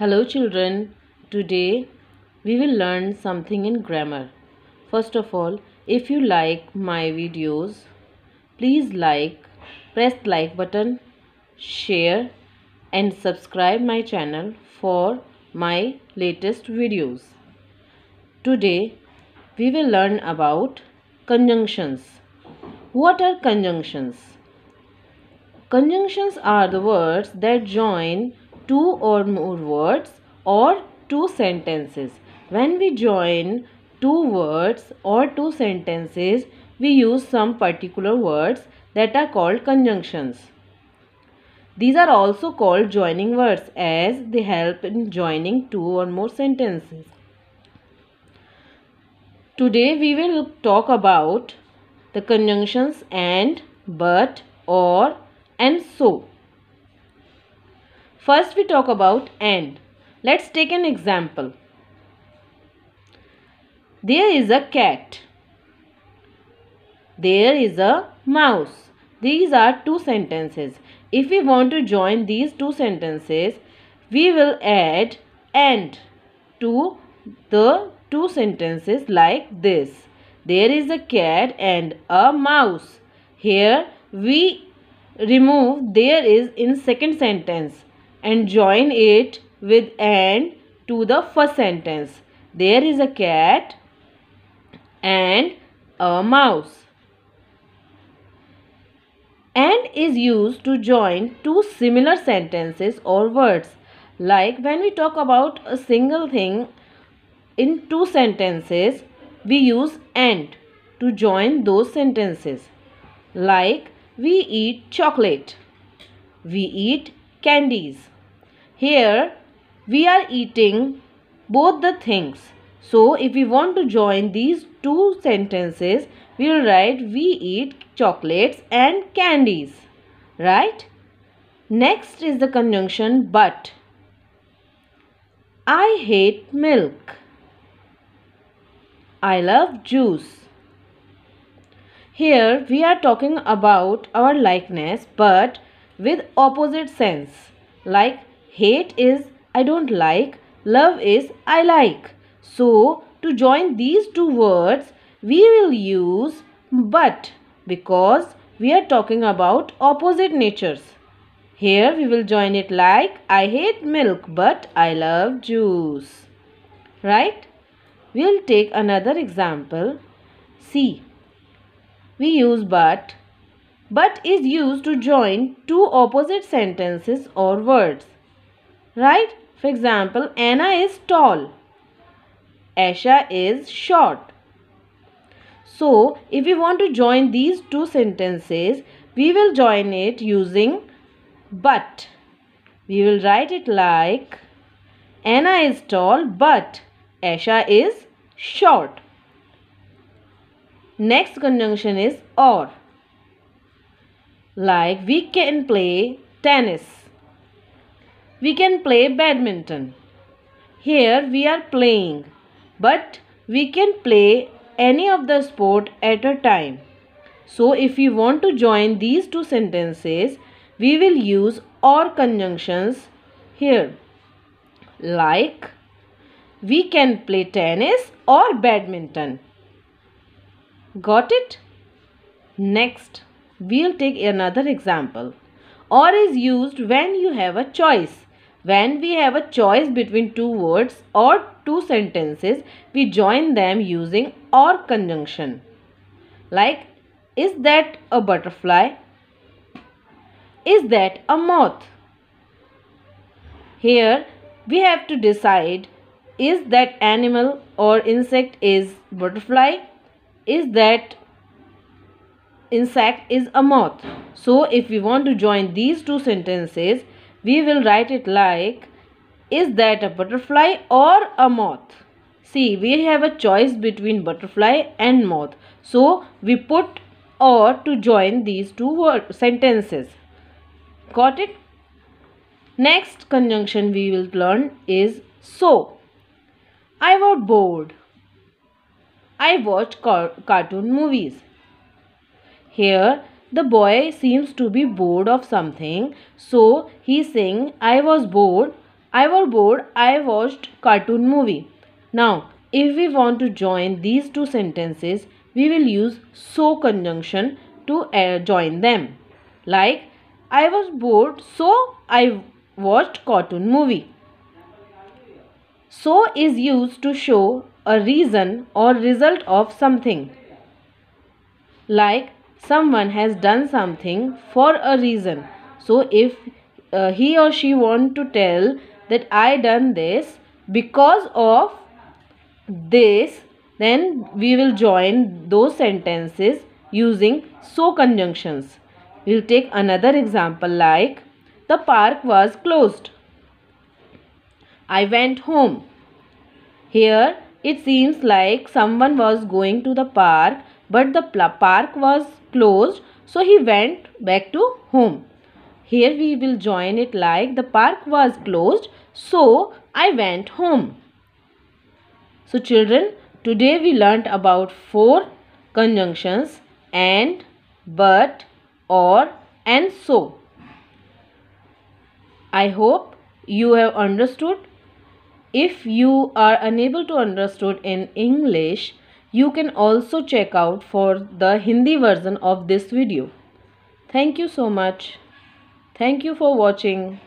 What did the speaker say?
Hello children, today we will learn something in grammar. First of all, if you like my videos, please like, press like button, share and subscribe my channel for my latest videos. Today we will learn about conjunctions. What are conjunctions? Conjunctions are the words that join two or more words or two sentences. When we join two words or two sentences, we use some particular words that are called conjunctions. These are also called joining words as they help in joining two or more sentences. Today we will talk about the conjunctions and, but, or and so. First we talk about and. Let's take an example. There is a cat. There is a mouse. These are two sentences. If we want to join these two sentences, we will add and to the two sentences like this. There is a cat and a mouse. Here we remove there is in second sentence and join it with and to the first sentence. There is a cat and a mouse. And is used to join two similar sentences or words. Like when we talk about a single thing in two sentences, we use and to join those sentences. Like we eat chocolate. We eat candies. Here we are eating both the things. So if we want to join these two sentences, we will write we eat chocolates and candies. Right? Next is the conjunction but. I hate milk. I love juice. Here we are talking about our likeness but with opposite sense like hate is I don't like, love is I like. So to join these two words we will use but because we are talking about opposite natures. Here we will join it like I hate milk but I love juice. Right? We'll take another example. See, we use but but is used to join two opposite sentences or words. Right? For example, Anna is tall. Asha is short. So, if we want to join these two sentences, we will join it using but. We will write it like Anna is tall but Asha is short. Next conjunction is or. Like we can play tennis. We can play badminton. Here we are playing. But we can play any of the sport at a time. So if we want to join these two sentences, we will use or conjunctions here. Like, we can play tennis or badminton. Got it? Next. We'll take another example. Or is used when you have a choice. When we have a choice between two words or two sentences, we join them using or conjunction. Like, is that a butterfly? Is that a moth? Here, we have to decide is that animal or insect is butterfly? Is that insect is a moth. So if we want to join these two sentences, we will write it like is that a butterfly or a moth? See, we have a choice between butterfly and moth. So we put or to join these two word sentences. Got it? Next conjunction we will learn is so. I was bored. I watched car cartoon movies. Here the boy seems to be bored of something. So he saying I was bored. I was bored. I watched cartoon movie. Now if we want to join these two sentences we will use so conjunction to uh, join them. Like I was bored so I watched cartoon movie. So is used to show a reason or result of something. Like someone has done something for a reason so if uh, he or she want to tell that i done this because of this then we will join those sentences using so conjunctions we'll take another example like the park was closed i went home here it seems like someone was going to the park but the park was closed so he went back to home. Here we will join it like the park was closed so I went home. So children today we learnt about four conjunctions and, but, or and so. I hope you have understood. If you are unable to understood in English you can also check out for the Hindi version of this video. Thank you so much. Thank you for watching.